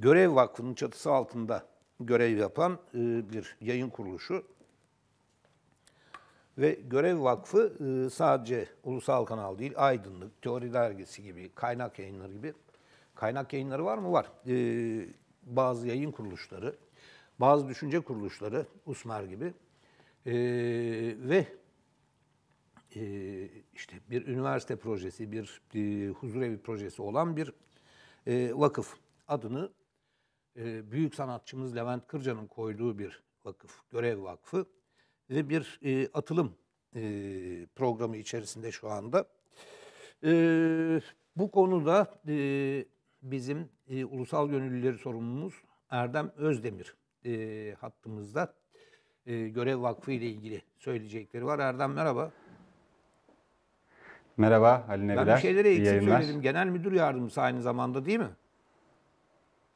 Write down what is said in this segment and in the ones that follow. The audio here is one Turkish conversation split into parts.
Görev Vakfı'nın çatısı altında görev yapan e, bir yayın kuruluşu. Ve Görev Vakfı e, sadece ulusal kanal değil, Aydınlık, Teori Dergisi gibi, kaynak yayınları gibi. Kaynak yayınları var mı? Var. E, bazı yayın kuruluşları, bazı düşünce kuruluşları, USMER gibi. Ve işte bir üniversite projesi, bir huzurevi projesi olan bir vakıf adını e, büyük sanatçımız Levent Kırca'nın koyduğu bir vakıf, görev vakfı ve bir e, atılım e, programı içerisinde şu anda. E, bu konuda e, bizim e, ulusal gönüllüleri sorumlumuz Erdem Özdemir e, hattımızda e, Görev Vakfı ile ilgili söyleyecekleri var. Erdem merhaba. Merhaba Halil Nebiler. Ben bir şeyleri eksik söyledim. Genel müdür yardımcısı aynı zamanda değil mi?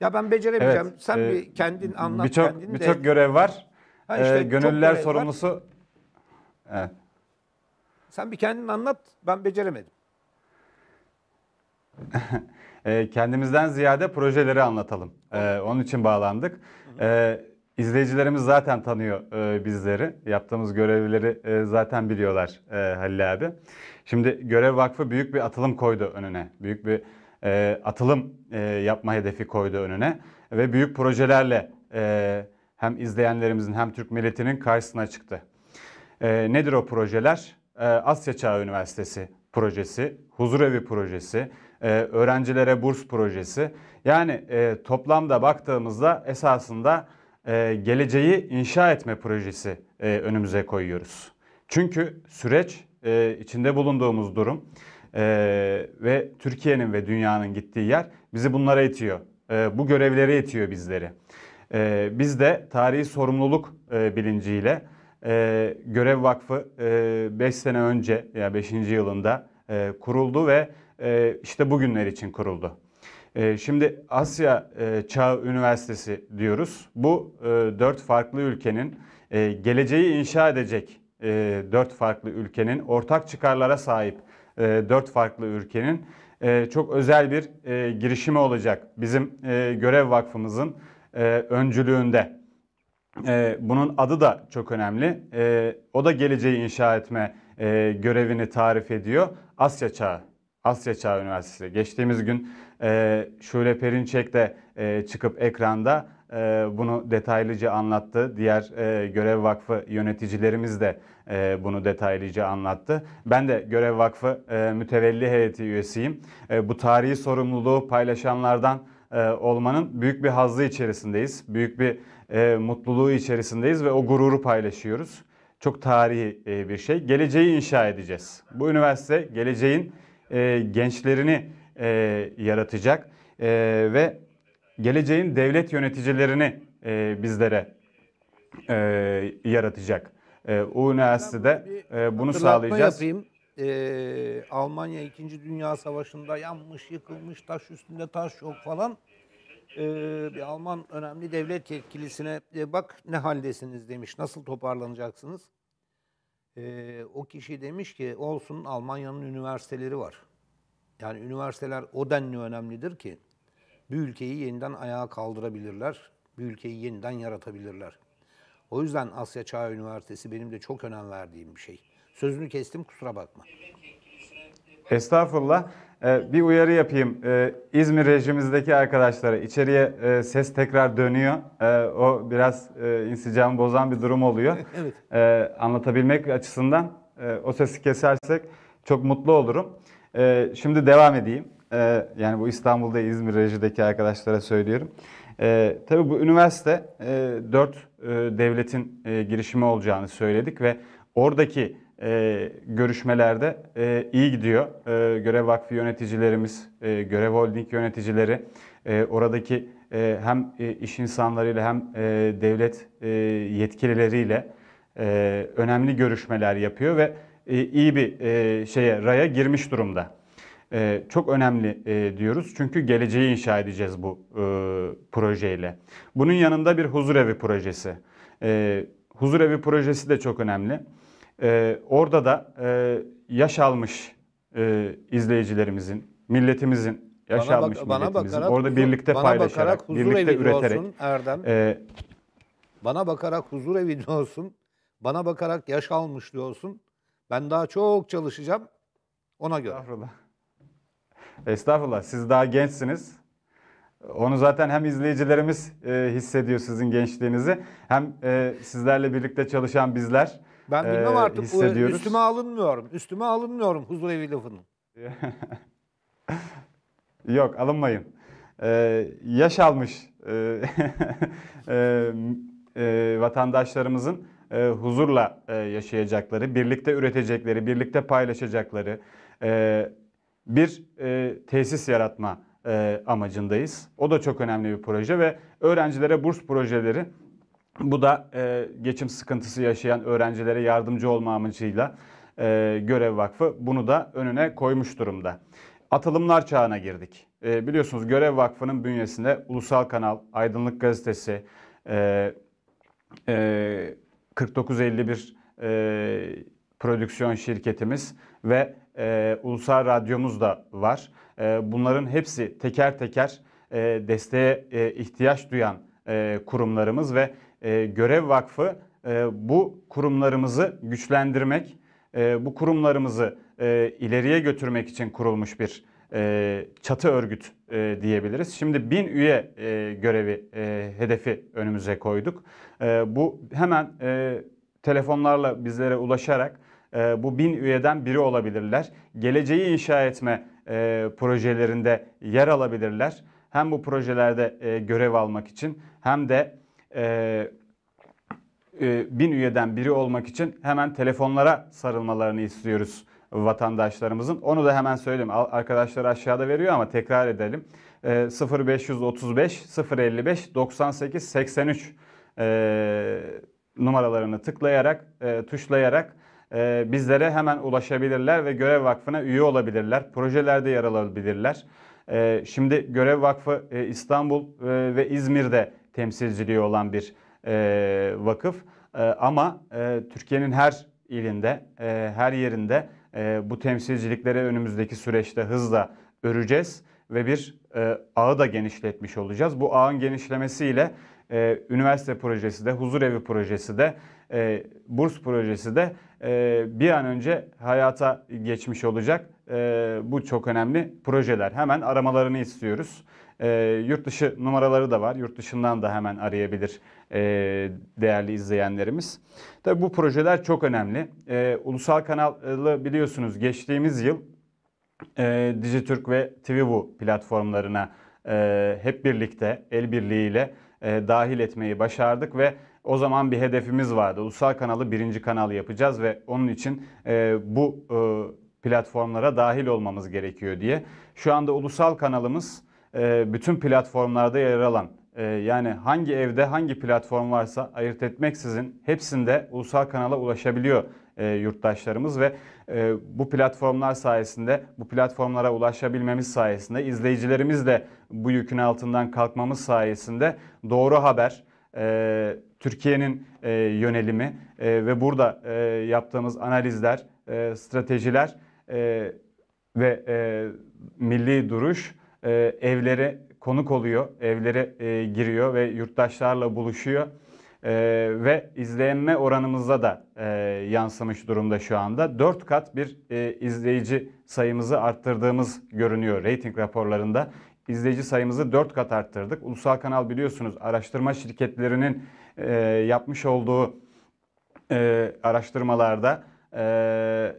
Ya ben beceremeyeceğim. Evet, Sen e, bir kendin anlat birçok, kendini Birçok de... görev var. Ha işte, ee, gönüllüler sorumlusu... Evet. Sen bir kendin anlat. Ben beceremedim. e, kendimizden ziyade projeleri anlatalım. E, onun için bağlandık. Hı E, izleyicilerimiz zaten tanıyor e, bizleri. Yaptığımız görevleri e, zaten biliyorlar e, Halil abi. Şimdi Görev Vakfı büyük bir atılım koydu önüne. Büyük bir e, atılım e, yapma hedefi koydu önüne ve büyük projelerle e, hem izleyenlerimizin hem Türk milletinin karşısına çıktı. E, nedir o projeler? E, Asya Çağ Üniversitesi projesi, huzurevi projesi, e, öğrencilere burs projesi. Yani e, toplamda baktığımızda esasında e, geleceği inşa etme projesi e, önümüze koyuyoruz. Çünkü süreç e, içinde bulunduğumuz durum ee, ve Türkiye'nin ve dünyanın gittiği yer bizi bunlara itiyor. Ee, bu görevlere itiyor bizleri. Ee, biz de tarihi sorumluluk e, bilinciyle e, Görev Vakfı 5 e, sene önce ya yani 5. yılında e, kuruldu ve e, işte bugünler için kuruldu. E, şimdi Asya e, Çağ Üniversitesi diyoruz. Bu e, dört farklı ülkenin e, geleceği inşa edecek e, dört farklı ülkenin ortak çıkarlara sahip 4 e, farklı ülkenin e, çok özel bir e, girişimi olacak bizim Görev Vakfımızın öncülüğünde. Bunun adı da çok önemli. O da geleceği inşa etme görevini tarif ediyor. Asya Çağı. Asya Çağı Üniversitesi. Geçtiğimiz gün Şule Perinçek de çıkıp ekranda ee, bunu detaylıca anlattı. Diğer e, Görev Vakfı yöneticilerimiz de e, bunu detaylıca anlattı. Ben de Görev Vakfı e, mütevelli heyeti üyesiyim. Bu tarihi sorumluluğu paylaşanlardan olmanın büyük bir hazzı içerisindeyiz. Büyük bir mutluluğu içerisindeyiz ve o gururu paylaşıyoruz. Çok tarihi bir şey. Geleceği inşa edeceğiz. Bu üniversite geleceğin gençlerini yaratacak ve geleceğin devlet yöneticilerini e, bizlere e, yaratacak. E, o üniversitede e, bunu sağlayacağız. Yapayım. E, Almanya 2. Dünya Savaşı'nda yanmış, yıkılmış, taş üstünde taş yok falan. E, bir Alman önemli devlet yetkilisine e, bak ne haldesiniz demiş, nasıl toparlanacaksınız? E, o kişi demiş ki olsun Almanya'nın üniversiteleri var. Yani üniversiteler o denli önemlidir ki bir ülkeyi yeniden ayağa kaldırabilirler, bir ülkeyi yeniden yaratabilirler. O yüzden Asya Çağ Üniversitesi benim de çok önem verdiğim bir şey. Sözünü kestim kusura bakma. Estağfurullah. Ee, bir uyarı yapayım. Ee, İzmir rejimizdeki arkadaşlara içeriye e, ses tekrar dönüyor. Ee, o biraz e, insicamı bozan bir durum oluyor. evet. Ee, anlatabilmek açısından e, o sesi kesersek çok mutlu olurum. Ee, şimdi devam edeyim e, yani bu İstanbul'da İzmir rejideki arkadaşlara söylüyorum. E, tabii bu üniversite e, 4 e, devletin e, girişimi olacağını söyledik ve oradaki e, görüşmelerde e, iyi gidiyor. E, Görev Vakfı yöneticilerimiz, e, Görev Holding yöneticileri, e, oradaki e, hem e, iş insanlarıyla hem e, devlet e, yetkilileriyle e, önemli görüşmeler yapıyor ve e, iyi bir e, şeye raya girmiş durumda. Ee, çok önemli e, diyoruz. Çünkü geleceği inşa edeceğiz bu e, projeyle. Bunun yanında bir huzur evi projesi. Ee, huzur evi projesi de çok önemli. Ee, orada da e, yaş almış e, izleyicilerimizin, milletimizin, yaş bana almış bak, milletimizin bana bakarak, orada birlikte bana paylaşarak, bakarak, birlikte üreterek. Olsun, Erdem. E, bana bakarak huzur evi olsun, bana bakarak yaş almış olsun. Ben daha çok çalışacağım ona göre. Estağfurullah. Estağfurullah siz daha gençsiniz. Onu zaten hem izleyicilerimiz e, hissediyor sizin gençliğinizi hem e, sizlerle birlikte çalışan bizler Ben e, bilmem e, artık hissediyoruz. üstüme alınmıyorum. Üstüme alınmıyorum Huzur evi lafının. Yok alınmayın. Ee, yaş almış e, e, e, vatandaşlarımızın e, huzurla e, yaşayacakları, birlikte üretecekleri, birlikte paylaşacakları, e, bir e, tesis yaratma e, amacındayız. O da çok önemli bir proje ve öğrencilere burs projeleri bu da e, geçim sıkıntısı yaşayan öğrencilere yardımcı olma amacıyla e, Görev Vakfı bunu da önüne koymuş durumda. Atılımlar çağına girdik. E, biliyorsunuz Görev Vakfı'nın bünyesinde Ulusal Kanal, Aydınlık Gazetesi, e, e, 4951 e, prodüksiyon şirketimiz ve e, Ulusal Radyomuz da var. E, bunların hepsi teker teker e, desteğe e, ihtiyaç duyan e, kurumlarımız ve e, Görev Vakfı e, bu kurumlarımızı güçlendirmek, e, bu kurumlarımızı e, ileriye götürmek için kurulmuş bir e, çatı örgüt e, diyebiliriz. Şimdi bin üye e, görevi, e, hedefi önümüze koyduk. E, bu hemen e, telefonlarla bizlere ulaşarak ee, bu bin üyeden biri olabilirler. Geleceği inşa etme e, projelerinde yer alabilirler. Hem bu projelerde e, görev almak için hem de e, e, bin üyeden biri olmak için hemen telefonlara sarılmalarını istiyoruz vatandaşlarımızın. Onu da hemen söyleyeyim. Arkadaşlar aşağıda veriyor ama tekrar edelim. E, 0535 055 98 83 e, numaralarını tıklayarak, e, tuşlayarak e, bizlere hemen ulaşabilirler ve Görev Vakfı'na üye olabilirler. Projelerde yer alabilirler. E, şimdi Görev Vakfı e, İstanbul e, ve İzmir'de temsilciliği olan bir e, vakıf. E, ama e, Türkiye'nin her ilinde, e, her yerinde e, bu temsilcilikleri önümüzdeki süreçte hızla öreceğiz ve bir e, ağı da genişletmiş olacağız. Bu ağın genişlemesiyle e, üniversite projesi de, huzur evi projesi de, e, burs projesi de ee, bir an önce hayata geçmiş olacak. Ee, bu çok önemli projeler. Hemen aramalarını istiyoruz. Ee, yurt dışı numaraları da var. Yurt dışından da hemen arayabilir değerli izleyenlerimiz. Tabii bu projeler çok önemli. ulusal kanalı biliyorsunuz geçtiğimiz yıl e, Dijitürk ve TVBU platformlarına e, hep birlikte el birliğiyle e, dahil etmeyi başardık ve o zaman bir hedefimiz vardı. Ulusal kanalı birinci kanal yapacağız ve onun için e, bu e, platformlara dahil olmamız gerekiyor diye. Şu anda ulusal kanalımız e, bütün platformlarda yer alan e, yani hangi evde hangi platform varsa ayırt etmeksizin hepsinde ulusal kanala ulaşabiliyor e, yurttaşlarımız ve e, bu platformlar sayesinde bu platformlara ulaşabilmemiz sayesinde izleyicilerimiz de bu yükün altından kalkmamız sayesinde doğru haber, e, Türkiye'nin e, yönelimi e, ve burada e, yaptığımız analizler, e, stratejiler e, ve e, milli duruş e, evlere konuk oluyor, evlere e, giriyor ve yurttaşlarla buluşuyor. Ee, ve izlenme oranımızda da e, yansımış durumda şu anda. 4 kat bir e, izleyici sayımızı arttırdığımız görünüyor reyting raporlarında izleyici sayımızı 4 kat arttırdık. Ulusal kanal biliyorsunuz araştırma şirketlerinin e, yapmış olduğu e, araştırmalarda e,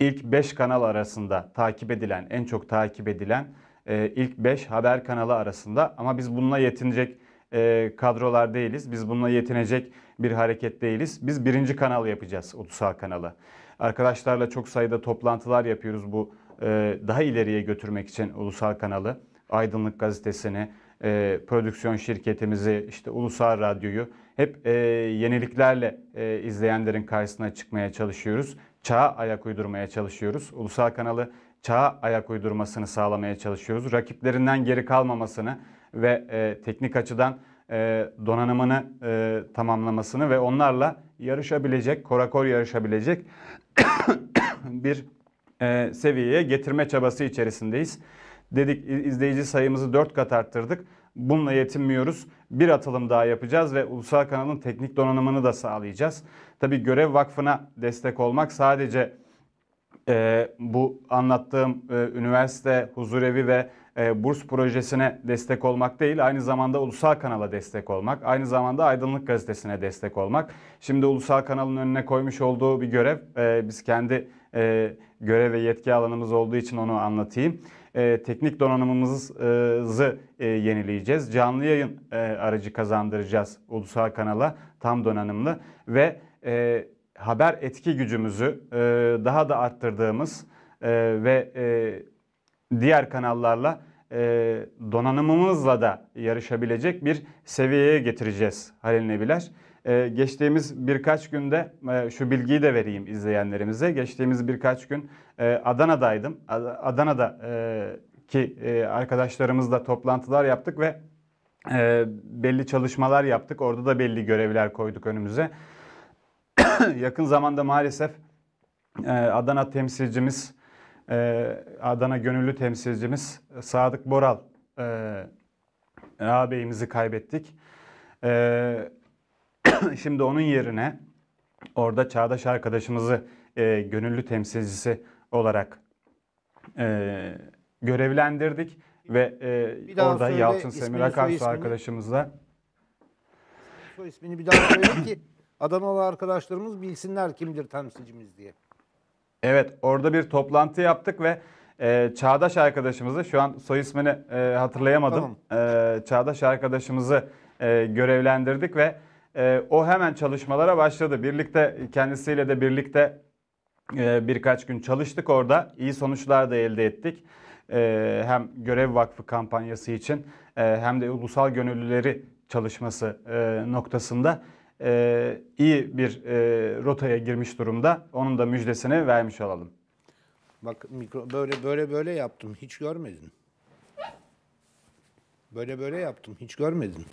ilk 5 kanal arasında takip edilen, en çok takip edilen e, ilk 5 haber kanalı arasında ama biz bununla yetinecek e, kadrolar değiliz. Biz bununla yetinecek bir hareket değiliz. Biz birinci kanal yapacağız, ulusal kanalı. Arkadaşlarla çok sayıda toplantılar yapıyoruz bu e, daha ileriye götürmek için Ulusal Kanalı, Aydınlık Gazetesi'ni, e, prodüksiyon şirketimizi, işte Ulusal Radyo'yu hep e, yeniliklerle izleyenlerin karşısına çıkmaya çalışıyoruz. Çağa ayak uydurmaya çalışıyoruz. Ulusal kanalı çağa ayak uydurmasını sağlamaya çalışıyoruz. Rakiplerinden geri kalmamasını ve teknik açıdan donanımını tamamlamasını ve onlarla yarışabilecek, korakor yarışabilecek bir e, seviyeye getirme çabası içerisindeyiz. Dedik izleyici sayımızı 4 kat arttırdık. Bununla yetinmiyoruz. Bir atılım daha yapacağız ve ulusal kanalın teknik donanımını da sağlayacağız. Tabi Görev Vakfı'na destek olmak sadece e, bu anlattığım e, üniversite, huzurevi ve e, burs projesine destek olmak değil, aynı zamanda ulusal kanala destek olmak, aynı zamanda Aydınlık Gazetesi'ne destek olmak. Şimdi ulusal kanalın önüne koymuş olduğu bir görev, e, biz kendi e, görev ve yetki alanımız olduğu için onu anlatayım. E, teknik donanımımızı e, yenileyeceğiz. Canlı yayın e, aracı kazandıracağız ulusal kanala tam donanımlı ve e, haber etki gücümüzü e, daha da arttırdığımız e, ve e, diğer kanallarla e, donanımımızla da yarışabilecek bir seviyeye getireceğiz Halil Nebiler. Ee, geçtiğimiz birkaç günde e, şu bilgiyi de vereyim izleyenlerimize. Geçtiğimiz birkaç gün e, Adana'daydım. Ad Adana'da e, ki arkadaşlarımızla toplantılar yaptık ve belli çalışmalar yaptık. Orada da belli görevler koyduk önümüze. Yakın zamanda maalesef Adana temsilcimiz, Adana gönüllü temsilcimiz Sadık Boral ağabeyimizi kaybettik. E, Şimdi onun yerine orada çağdaş arkadaşımızı e, gönüllü temsilcisi olarak e, görevlendirdik ve e, bir orada söyle, Yalçın Semir Akarsu arkadaşımızla soy ismini bir daha söyle ki Adanalı arkadaşlarımız bilsinler kimdir temsilcimiz diye. Evet orada bir toplantı yaptık ve e, Çağdaş arkadaşımızı şu an soy ismini e, hatırlayamadım. Tamam. E, Çağdaş arkadaşımızı e, görevlendirdik ve e, o hemen çalışmalara başladı. Birlikte kendisiyle de birlikte e, birkaç gün çalıştık orada. İyi sonuçlar da elde ettik. E, hem Görev Vakfı kampanyası için e, hem de ulusal gönüllüleri çalışması e, noktasında e, iyi bir e, rotaya girmiş durumda. Onun da müjdesini vermiş olalım. Bak mikro böyle böyle böyle yaptım. Hiç görmedin. Böyle böyle yaptım. Hiç görmedin.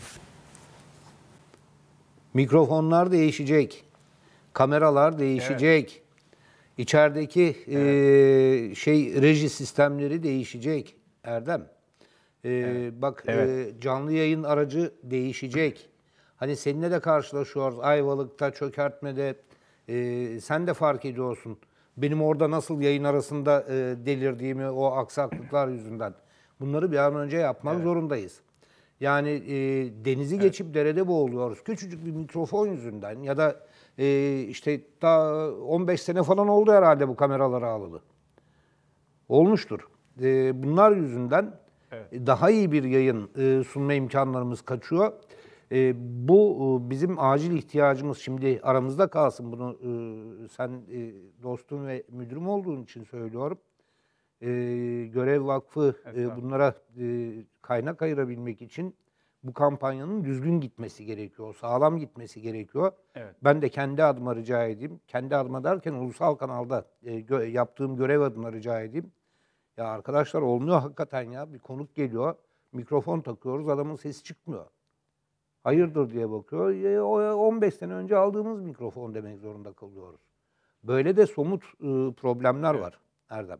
Mikrofonlar değişecek. Kameralar değişecek. Evet. İçerideki evet. e, şey reji sistemleri değişecek Erdem. E, evet. Bak evet. E, canlı yayın aracı değişecek. Hani seninle de karşılaşıyoruz Ayvalık'ta, Çökertme'de. E, sen de fark ediyorsun. Benim orada nasıl yayın arasında e, delirdiğimi o aksaklıklar yüzünden. Bunları bir an önce yapmak evet. zorundayız. Yani e, denizi evet. geçip derede boğuluyoruz. Küçücük bir mikrofon yüzünden ya da e, işte daha 15 sene falan oldu herhalde bu kameraları alalı. Olmuştur. E, bunlar yüzünden evet. daha iyi bir yayın e, sunma imkanlarımız kaçıyor. E, bu e, bizim acil ihtiyacımız şimdi aramızda kalsın. Bunu e, sen e, dostum ve müdürüm olduğun için söylüyorum e, Görev Vakfı e, bunlara e, kaynak ayırabilmek için bu kampanyanın düzgün gitmesi gerekiyor, sağlam gitmesi gerekiyor. Evet. Ben de kendi adıma rica edeyim. Kendi adıma derken ulusal kanalda e, gö yaptığım görev adına rica edeyim. Ya arkadaşlar olmuyor hakikaten ya. Bir konuk geliyor, mikrofon takıyoruz, adamın sesi çıkmıyor. Hayırdır diye bakıyor. E, o 15 sene önce aldığımız mikrofon demek zorunda kalıyoruz. Böyle de somut e, problemler evet. var Erdem.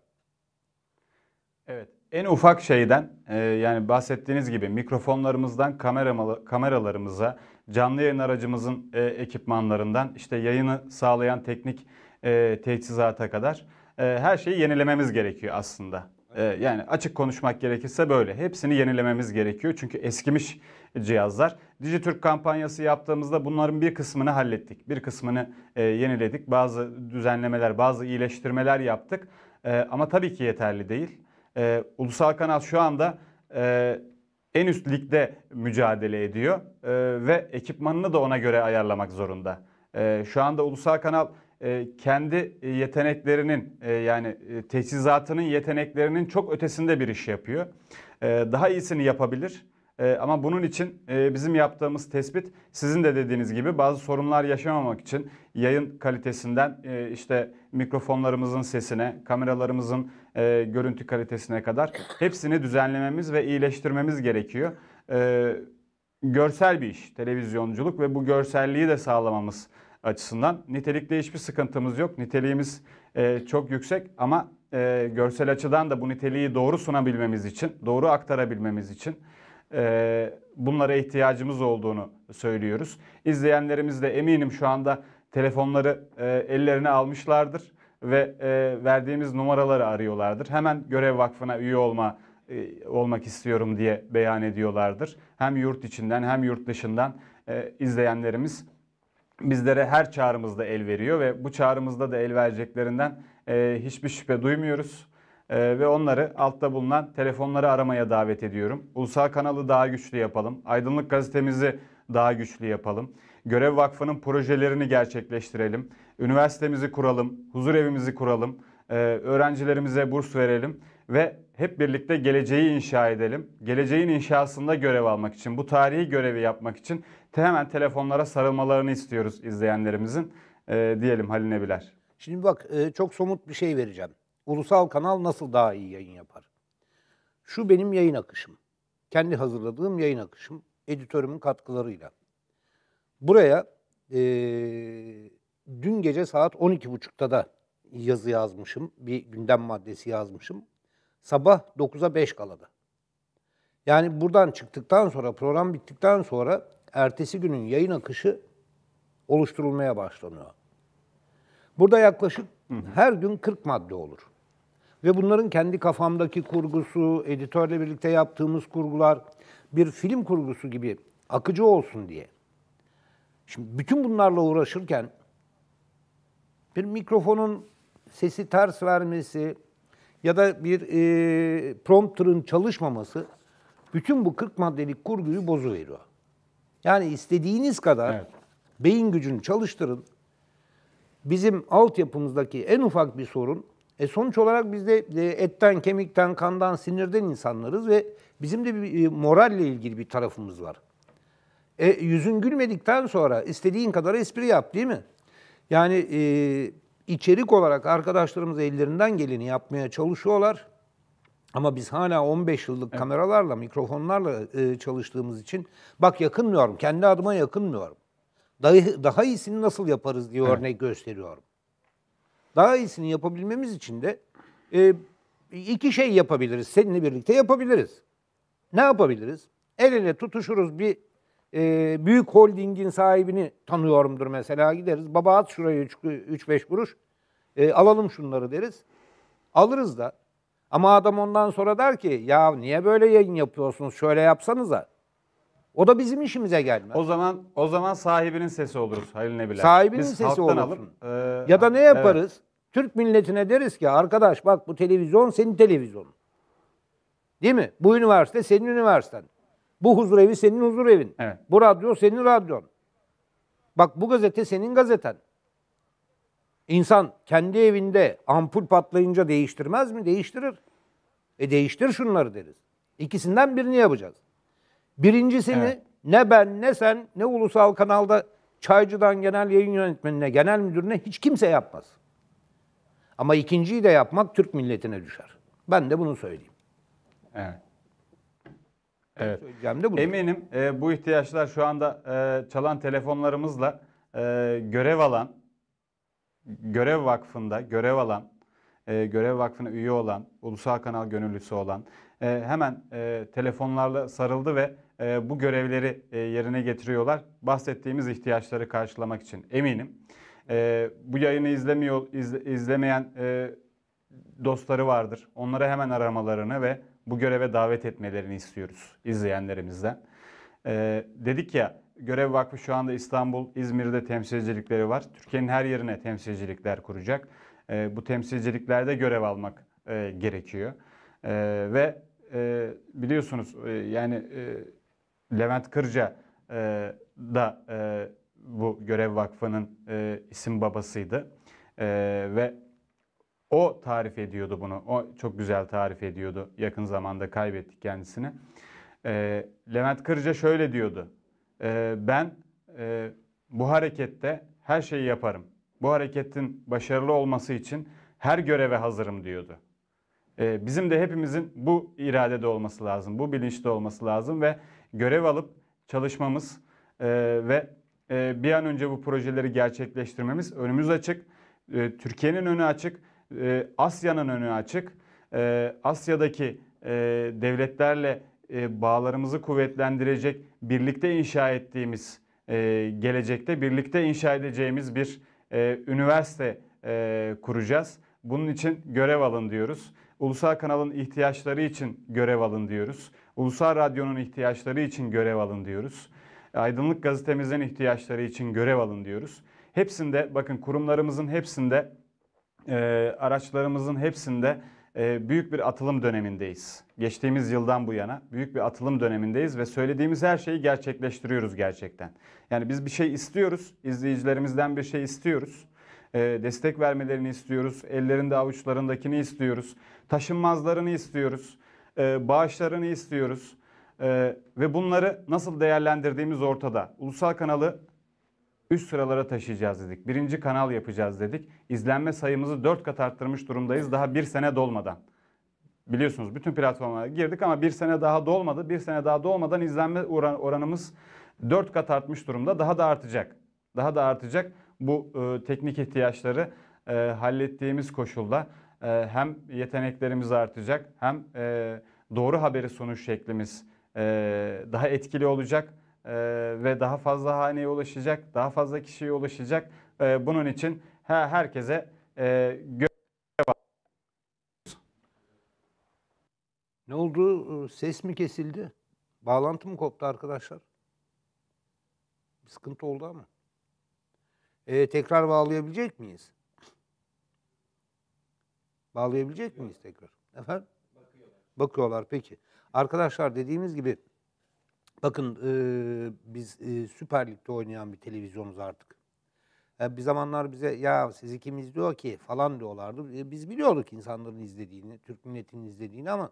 Evet. En ufak şeyden e, yani bahsettiğiniz gibi mikrofonlarımızdan kamera, kameralarımıza, canlı yayın aracımızın e, ekipmanlarından işte yayını sağlayan teknik e, teçhizata kadar e, her şeyi yenilememiz gerekiyor aslında. E, yani açık konuşmak gerekirse böyle. Hepsini yenilememiz gerekiyor çünkü eskimiş cihazlar. Dijitürk kampanyası yaptığımızda bunların bir kısmını hallettik. Bir kısmını e, yeniledik. Bazı düzenlemeler, bazı iyileştirmeler yaptık. E, ama tabii ki yeterli değil. E, ulusal kanal şu anda e, en üst ligde mücadele ediyor e, ve ekipmanını da ona göre ayarlamak zorunda. E, şu anda ulusal kanal e, kendi yeteneklerinin e, yani e, teçhizatının yeteneklerinin çok ötesinde bir iş yapıyor. E, daha iyisini yapabilir. E, ama bunun için e, bizim yaptığımız tespit sizin de dediğiniz gibi bazı sorunlar yaşamamak için yayın kalitesinden işte mikrofonlarımızın sesine, kameralarımızın e, görüntü kalitesine kadar hepsini düzenlememiz ve iyileştirmemiz gerekiyor. E, görsel bir iş televizyonculuk ve bu görselliği de sağlamamız açısından. Nitelikte hiçbir sıkıntımız yok. Niteliğimiz e, çok yüksek ama e, görsel açıdan da bu niteliği doğru sunabilmemiz için, doğru aktarabilmemiz için e, bunlara ihtiyacımız olduğunu söylüyoruz. İzleyenlerimiz de eminim şu anda telefonları e, ellerine almışlardır ve e, verdiğimiz numaraları arıyorlardır. Hemen görev vakfına üye olma e, olmak istiyorum diye beyan ediyorlardır. Hem yurt içinden hem yurt dışından e, izleyenlerimiz bizlere her çağrımızda el veriyor ve bu çağrımızda da el vereceklerinden e, hiçbir şüphe duymuyoruz. E, ve onları altta bulunan telefonları aramaya davet ediyorum. Ulusal kanalı daha güçlü yapalım. Aydınlık gazetemizi daha güçlü yapalım. Görev Vakfı'nın projelerini gerçekleştirelim üniversitemizi kuralım, huzur evimizi kuralım, e, öğrencilerimize burs verelim ve hep birlikte geleceği inşa edelim. Geleceğin inşasında görev almak için, bu tarihi görevi yapmak için hemen telefonlara sarılmalarını istiyoruz izleyenlerimizin e, diyelim Halil Nebiler. Şimdi bak e, çok somut bir şey vereceğim. Ulusal kanal nasıl daha iyi yayın yapar? Şu benim yayın akışım. Kendi hazırladığım yayın akışım. Editörümün katkılarıyla. Buraya e, dün gece saat 12.30'da da yazı yazmışım. Bir gündem maddesi yazmışım. Sabah 9'a 5 kaladı. Yani buradan çıktıktan sonra, program bittikten sonra ertesi günün yayın akışı oluşturulmaya başlanıyor. Burada yaklaşık her gün 40 madde olur. Ve bunların kendi kafamdaki kurgusu, editörle birlikte yaptığımız kurgular bir film kurgusu gibi akıcı olsun diye. Şimdi bütün bunlarla uğraşırken bir mikrofonun sesi ters vermesi ya da bir e, prompter'ın çalışmaması bütün bu 40 maddelik kurguyu bozuveriyor. Yani istediğiniz kadar evet. beyin gücünü çalıştırın. Bizim altyapımızdaki en ufak bir sorun, e sonuç olarak biz de e, etten, kemikten, kandan, sinirden insanlarız ve bizim de bir e, moralle ilgili bir tarafımız var. E, yüzün gülmedikten sonra istediğin kadar espri yap değil mi? Yani e, içerik olarak arkadaşlarımız ellerinden geleni yapmaya çalışıyorlar. Ama biz hala 15 yıllık evet. kameralarla, mikrofonlarla e, çalıştığımız için bak yakınmıyorum, kendi adıma yakınmıyorum. Daha, daha iyisini nasıl yaparız diye evet. örnek gösteriyorum. Daha iyisini yapabilmemiz için de e, iki şey yapabiliriz, seninle birlikte yapabiliriz. Ne yapabiliriz? El ele tutuşuruz bir e, büyük holdingin sahibini tanıyorumdur mesela gideriz. Baba at şuraya 3-5 kuruş e, alalım şunları deriz. Alırız da. Ama adam ondan sonra der ki ya niye böyle yayın yapıyorsunuz şöyle yapsanıza. O da bizim işimize gelmez. O zaman o zaman sahibinin sesi oluruz Halil Nebiler. Sahibinin Biz sesi olur. ee, ya da ne yaparız? Evet. Türk milletine deriz ki arkadaş bak bu televizyon senin televizyonun. Değil mi? Bu üniversite senin üniversiten. Bu huzur evi senin huzur evin. Evet. Bu radyo senin radyon. Bak bu gazete senin gazeten. İnsan kendi evinde ampul patlayınca değiştirmez mi? Değiştirir. E değiştir şunları deriz. İkisinden birini yapacağız. Birincisini evet. ne ben ne sen ne ulusal kanalda çaycıdan genel yayın yönetmenine, genel müdürüne hiç kimse yapmaz. Ama ikinciyi de yapmak Türk milletine düşer. Ben de bunu söyleyeyim. Evet. Evet. Söyleyeceğim de bunu. Eminim e, bu ihtiyaçlar şu anda e, çalan telefonlarımızla e, görev alan, görev vakfında görev alan, e, görev vakfına üye olan, ulusal kanal gönüllüsü olan e, hemen e, telefonlarla sarıldı ve e, bu görevleri e, yerine getiriyorlar. Bahsettiğimiz ihtiyaçları karşılamak için eminim. E, bu yayını izlemiyor izle, izlemeyen e, dostları vardır. Onlara hemen aramalarını ve bu göreve davet etmelerini istiyoruz izleyenlerimizden. Ee, dedik ya Görev Vakfı şu anda İstanbul, İzmir'de temsilcilikleri var. Türkiye'nin her yerine temsilcilikler kuracak. Ee, bu temsilciliklerde görev almak e, gerekiyor. E, ve e, biliyorsunuz e, yani e, Levent Kırca e, da e, bu Görev Vakfı'nın e, isim babasıydı. E, ve o tarif ediyordu bunu. O çok güzel tarif ediyordu. Yakın zamanda kaybettik kendisini. E, Levent Kırca şöyle diyordu. E, ben e, bu harekette her şeyi yaparım. Bu hareketin başarılı olması için her göreve hazırım diyordu. E, bizim de hepimizin bu iradede olması lazım. Bu bilinçte olması lazım ve görev alıp çalışmamız e, ve e, bir an önce bu projeleri gerçekleştirmemiz önümüz açık. E, Türkiye'nin önü açık. Ee, Asya'nın önü açık. Ee, e, Asya'daki devletlerle e, bağlarımızı kuvvetlendirecek, birlikte inşa ettiğimiz, e, gelecekte birlikte inşa edeceğimiz bir e, üniversite kuracağız. Bunun için görev alın diyoruz. Ulusal kanalın ihtiyaçları için görev alın diyoruz. Ulusal radyonun ihtiyaçları için görev alın diyoruz. Aydınlık gazetemizin ihtiyaçları için görev alın diyoruz. Hepsinde bakın kurumlarımızın hepsinde e, araçlarımızın hepsinde e, büyük bir atılım dönemindeyiz. Geçtiğimiz yıldan bu yana büyük bir atılım dönemindeyiz ve söylediğimiz her şeyi gerçekleştiriyoruz gerçekten. Yani biz bir şey istiyoruz, izleyicilerimizden bir şey istiyoruz. E, destek vermelerini istiyoruz, ellerinde avuçlarındakini istiyoruz, taşınmazlarını istiyoruz, e, bağışlarını istiyoruz. Ee, ve bunları nasıl değerlendirdiğimiz ortada. Ulusal kanalı üst sıralara taşıyacağız dedik. Birinci kanal yapacağız dedik. İzlenme sayımızı dört kat arttırmış durumdayız daha bir sene dolmadan. Biliyorsunuz bütün platformlara girdik ama bir sene daha dolmadı. Bir sene daha dolmadan izlenme oran, oranımız dört kat artmış durumda. Daha da artacak. Daha da artacak. Bu e, teknik ihtiyaçları e, hallettiğimiz koşulda e, hem yeteneklerimiz artacak hem e, doğru haberi sunuş şeklimiz e, daha etkili olacak ee, ve daha fazla haneye ulaşacak, daha fazla kişiye ulaşacak. Ee, bunun için her, herkese e, Ne oldu? Ee, ses mi kesildi? Bağlantı mı koptu arkadaşlar? Bir sıkıntı oldu ama. Ee, tekrar bağlayabilecek miyiz? Bağlayabilecek miyiz tekrar? Efendim? Bakıyorlar. Bakıyorlar peki. Arkadaşlar dediğimiz gibi Bakın e, biz e, Süper Lig'de oynayan bir televizyonuz artık. E, bir zamanlar bize ya siz kim izliyor ki falan diyorlardı. E, biz biliyorduk insanların izlediğini, Türk milletinin izlediğini ama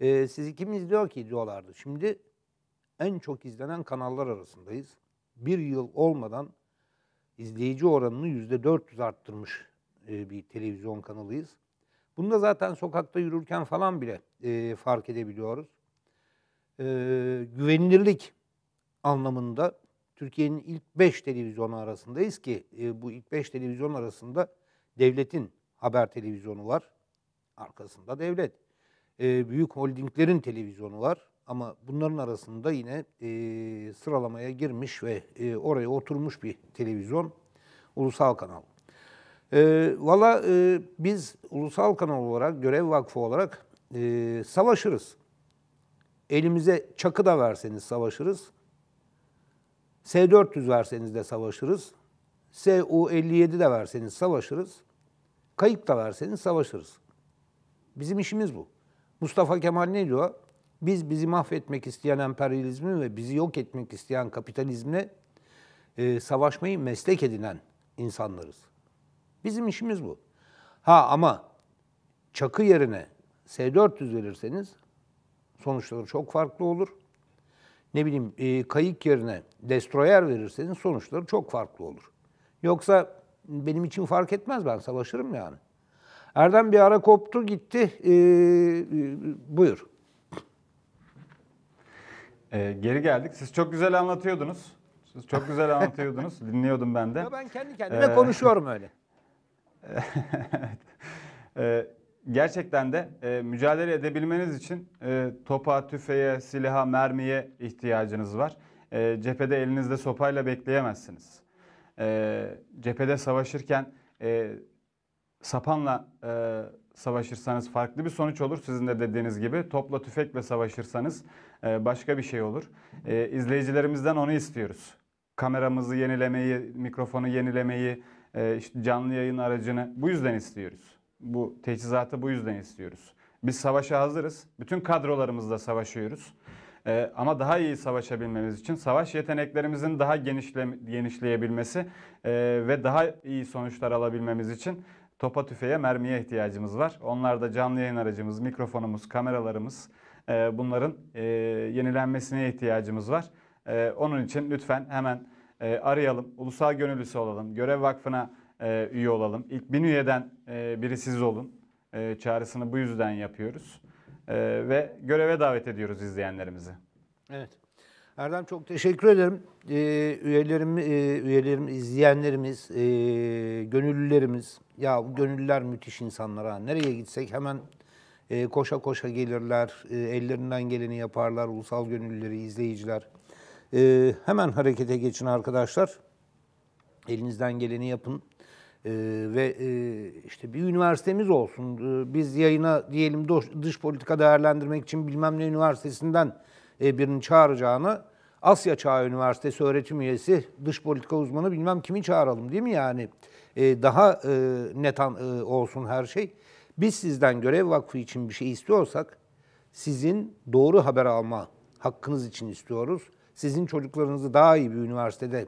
e, sizi kim izliyor ki diyorlardı. Şimdi en çok izlenen kanallar arasındayız. Bir yıl olmadan izleyici oranını yüzde %400 arttırmış e, bir televizyon kanalıyız. Bunu da zaten sokakta yürürken falan bile e, fark edebiliyoruz e, güvenilirlik anlamında Türkiye'nin ilk 5 televizyonu arasındayız ki e, bu ilk 5 televizyon arasında devletin haber televizyonu var. Arkasında devlet. E, büyük holdinglerin televizyonu var. Ama bunların arasında yine e, sıralamaya girmiş ve e, oraya oturmuş bir televizyon. Ulusal kanal. E, Valla e, biz ulusal kanal olarak, görev vakfı olarak e, savaşırız. Elimize çakı da verseniz savaşırız. S-400 verseniz de savaşırız. SU-57 de verseniz savaşırız. kayık da verseniz savaşırız. Bizim işimiz bu. Mustafa Kemal ne diyor? Biz bizi mahvetmek isteyen emperyalizmi ve bizi yok etmek isteyen kapitalizmle e, savaşmayı meslek edinen insanlarız. Bizim işimiz bu. Ha ama çakı yerine S-400 verirseniz sonuçları çok farklı olur. Ne bileyim e, kayık yerine destroyer verirseniz sonuçları çok farklı olur. Yoksa benim için fark etmez ben savaşırım yani. Erdem bir ara koptu gitti. E, e, buyur. E, geri geldik. Siz çok güzel anlatıyordunuz. Siz çok güzel anlatıyordunuz. Dinliyordum ben de. Ya ben kendi kendime ee, konuşuyorum öyle. E, evet. E, gerçekten de e, mücadele edebilmeniz için e, topa, tüfeğe, silaha, mermiye ihtiyacınız var. E, cephede elinizde sopayla bekleyemezsiniz. E, cephede savaşırken e, sapanla e, savaşırsanız farklı bir sonuç olur. Sizin de dediğiniz gibi topla tüfekle savaşırsanız e, başka bir şey olur. E, izleyicilerimizden onu istiyoruz. Kameramızı yenilemeyi, mikrofonu yenilemeyi, e, işte canlı yayın aracını bu yüzden istiyoruz. Bu teçhizatı bu yüzden istiyoruz. Biz savaşa hazırız. Bütün kadrolarımızla savaşıyoruz. Ee, ama daha iyi savaşabilmemiz için savaş yeteneklerimizin daha genişle, genişleyebilmesi e, ve daha iyi sonuçlar alabilmemiz için topa tüfeğe, mermiye ihtiyacımız var. Onlar da canlı yayın aracımız, mikrofonumuz, kameralarımız e, bunların e, yenilenmesine ihtiyacımız var. E, onun için lütfen hemen e, arayalım, ulusal gönüllüsü olalım, görev vakfına e, üye olalım. İlk bin üyeden e, biri siz olun. E, çağrısını bu yüzden yapıyoruz. E, ve göreve davet ediyoruz izleyenlerimizi. Evet. Erdem çok teşekkür ederim. E, üyelerim, e, üyelerim, izleyenlerimiz, e, gönüllülerimiz. Ya bu gönüllüler müthiş insanlar ha. Nereye gitsek hemen e, koşa koşa gelirler. E, ellerinden geleni yaparlar. Ulusal gönüllüleri, izleyiciler. E, hemen harekete geçin arkadaşlar. Elinizden geleni yapın. E, ve e, işte bir üniversitemiz olsun. E, biz yayına diyelim dış politika değerlendirmek için bilmem ne üniversitesinden e, birini çağıracağını Asya Çağı Üniversitesi öğretim üyesi, dış politika uzmanı bilmem kimi çağıralım değil mi yani? E, daha e, net an, e, olsun her şey. Biz sizden Görev Vakfı için bir şey istiyorsak sizin doğru haber alma hakkınız için istiyoruz. Sizin çocuklarınızı daha iyi bir üniversitede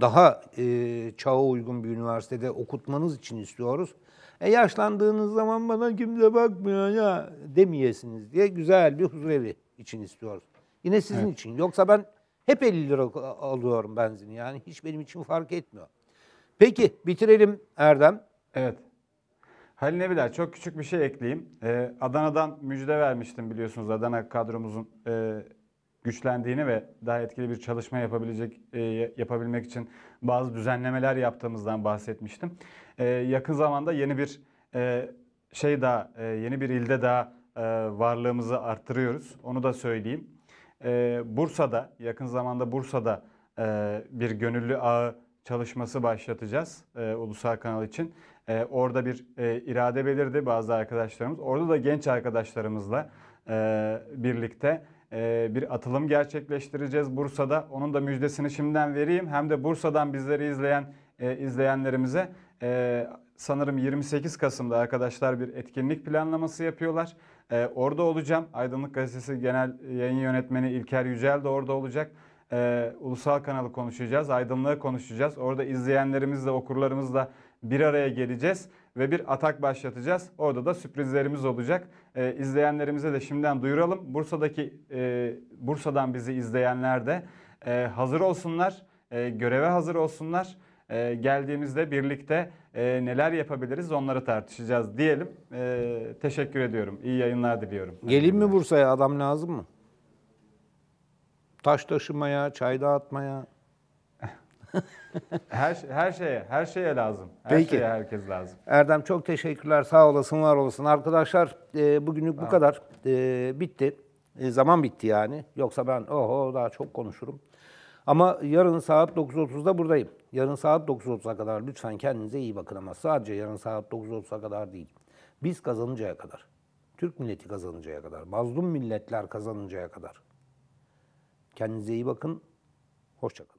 daha e, çağa uygun bir üniversitede okutmanız için istiyoruz. E yaşlandığınız zaman bana kimse bakmıyor ya demeyesiniz diye güzel bir huzurevi için istiyoruz. Yine sizin evet. için. Yoksa ben hep 50 lira alıyorum benzin yani hiç benim için fark etmiyor. Peki bitirelim Erdem. Evet. Halil Nebiler çok küçük bir şey ekleyeyim. Ee, Adana'dan müjde vermiştim biliyorsunuz Adana kadromuzun e, güçlendiğini ve daha etkili bir çalışma yapabilecek e, yapabilmek için bazı düzenlemeler yaptığımızdan bahsetmiştim. E, yakın zamanda yeni bir e, şey daha, e, yeni bir ilde daha e, varlığımızı arttırıyoruz. Onu da söyleyeyim. E, Bursa'da, yakın zamanda Bursa'da e, bir gönüllü ağı çalışması başlatacağız e, ulusal kanal için. E, orada bir e, irade belirdi bazı arkadaşlarımız. Orada da genç arkadaşlarımızla e, birlikte ee, bir atılım gerçekleştireceğiz Bursa'da. Onun da müjdesini şimdiden vereyim. Hem de Bursa'dan bizleri izleyen e, izleyenlerimize e, sanırım 28 Kasım'da arkadaşlar bir etkinlik planlaması yapıyorlar. E, orada olacağım. Aydınlık Gazetesi Genel Yayın Yönetmeni İlker Yücel de orada olacak ulusal kanalı konuşacağız, aydınlığı konuşacağız. Orada izleyenlerimizle, okurlarımızla bir araya geleceğiz ve bir atak başlatacağız. Orada da sürprizlerimiz olacak. E, izleyenlerimize de şimdiden duyuralım. Bursa'daki e, Bursa'dan bizi izleyenler de e, hazır olsunlar. E, göreve hazır olsunlar. E, geldiğimizde birlikte e, neler yapabiliriz onları tartışacağız diyelim. E, teşekkür ediyorum. İyi yayınlar diliyorum. Gelin mi Bursa'ya adam lazım mı? Taş taşımaya, çay dağıtmaya her şey, her şeye, her şeye lazım. Her Peki. şeye herkes lazım. Erdem çok teşekkürler. Sağ olasın, var olasın. Arkadaşlar e, bugünlük tamam. bu kadar. E, bitti. E, zaman bitti yani. Yoksa ben oho daha çok konuşurum. Ama yarın saat 9.30'da buradayım. Yarın saat 9.30'a kadar lütfen kendinize iyi bakın ama sadece yarın saat 9.30'a kadar değil. Biz kazanıncaya kadar. Türk milleti kazanıncaya kadar. Mazlum milletler kazanıncaya kadar. Kendinize iyi bakın. Hoşçakalın.